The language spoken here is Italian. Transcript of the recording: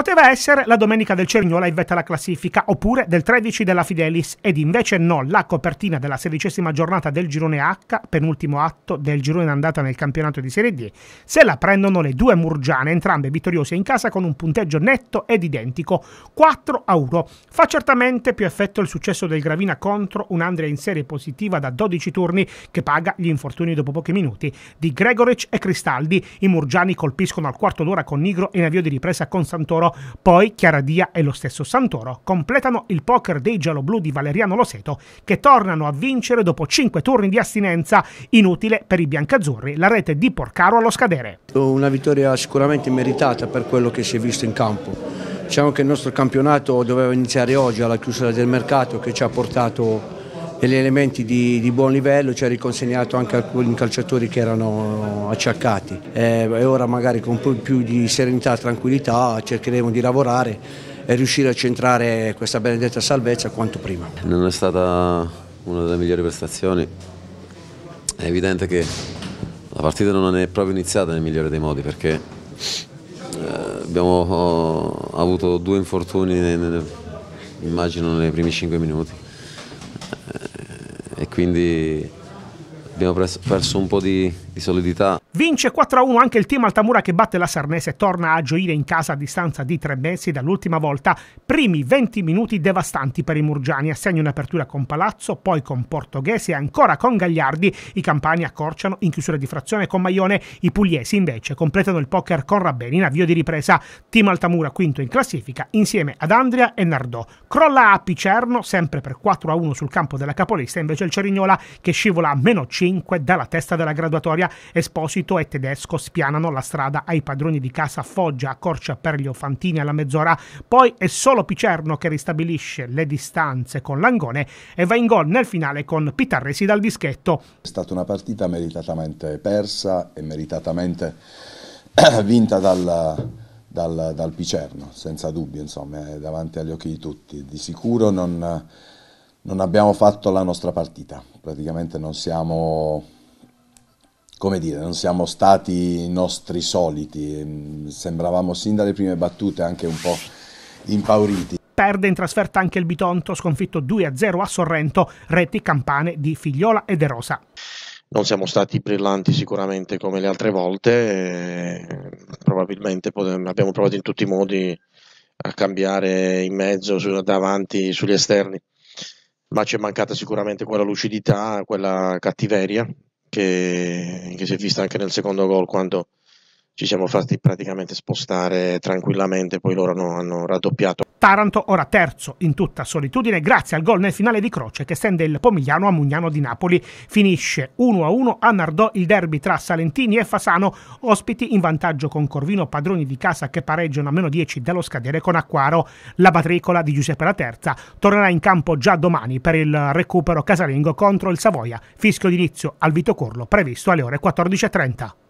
Poteva essere la domenica del Cerignola in vetta alla classifica, oppure del 13 della Fidelis, ed invece no, la copertina della sedicesima giornata del girone H, penultimo atto del girone andata nel campionato di Serie D, se la prendono le due Murgiane, entrambe vittoriose in casa con un punteggio netto ed identico, 4 a 1. Fa certamente più effetto il successo del Gravina contro un'Andrea in serie positiva da 12 turni che paga gli infortuni dopo pochi minuti di Gregoric e Cristaldi. I Murgiani colpiscono al quarto d'ora con Nigro in avvio di ripresa con Santoro Santoro. Poi Chiara Dia e lo stesso Santoro completano il poker dei gialloblu di Valeriano Loseto che tornano a vincere dopo 5 turni di astinenza. Inutile per i biancazzurri la rete di Porcaro allo scadere. Una vittoria sicuramente meritata per quello che si è visto in campo. Diciamo che il nostro campionato doveva iniziare oggi alla chiusura del mercato che ci ha portato degli elementi di, di, buon livello, ci ha riconsegnato anche alcuni calciatori che erano acciaccati eh, e ora magari con un po' più di serenità e tranquillità cercheremo di lavorare e riuscire a centrare questa benedetta salvezza quanto prima. Non è stata una delle migliori prestazioni, è evidente che la partita non è proprio iniziata nel migliore dei modi perché eh, abbiamo oh, avuto due infortuni, immagino, nei primi cinque minuti quindi abbiamo perso un po' di, di solidità. Vince 4-1 anche il team Altamura che batte la Sarnese e torna a gioire in casa a distanza di tre mesi dall'ultima volta. Primi 20 minuti devastanti per i Murgiani, assegna un'apertura con Palazzo, poi con Portoghese e ancora con Gagliardi. I campani accorciano in chiusura di frazione con Maione, i pugliesi invece completano il poker con Rabbeni in avvio di ripresa. Team Altamura quinto in classifica insieme ad Andria e Nardò. Crolla a Picerno sempre per 4-1 sul campo della capolista, invece il Cerignola che scivola a meno 5 dalla testa della graduatoria. Esposito Vito e Tedesco spianano la strada ai padroni di casa a Foggia, a Corcia Perlio Fantini alla mezz'ora, poi è solo Picerno che ristabilisce le distanze con Langone e va in gol nel finale con Pitarresi dal dischetto. È stata una partita meritatamente persa e meritatamente vinta dal, dal, dal Picerno, senza dubbio, insomma, è eh, davanti agli occhi di tutti. Di sicuro non non abbiamo fatto la nostra partita, praticamente non siamo come dire, non siamo stati i nostri soliti, mm, sembravamo sin dalle prime battute anche un po' impauriti. Perde in trasferta anche il Bitonto, sconfitto 2-0 a Sorrento, reti campane di Figliola e De Rosa. Non siamo stati brillanti sicuramente come le altre volte, probabilmente abbiamo provato in tutti i modi a cambiare in mezzo, davanti, sugli esterni, ma ci è mancata sicuramente quella lucidità, quella cattiveria che, che si è vista anche nel secondo gol quando ci siamo fatti praticamente spostare tranquillamente, poi loro hanno, hanno raddoppiato. Taranto ora terzo in tutta solitudine grazie al gol nel finale di Croce che stende il Pomigliano a Mugnano di Napoli. Finisce 1-1 a Nardò il derby tra Salentini e Fasano, ospiti in vantaggio con Corvino padroni di casa che pareggiano a meno 10 dallo scadere con Acquaro. La matricola di Giuseppe la Terza tornerà in campo già domani per il recupero casalingo contro il Savoia, fischio d'inizio al Vito Corlo previsto alle ore 14.30.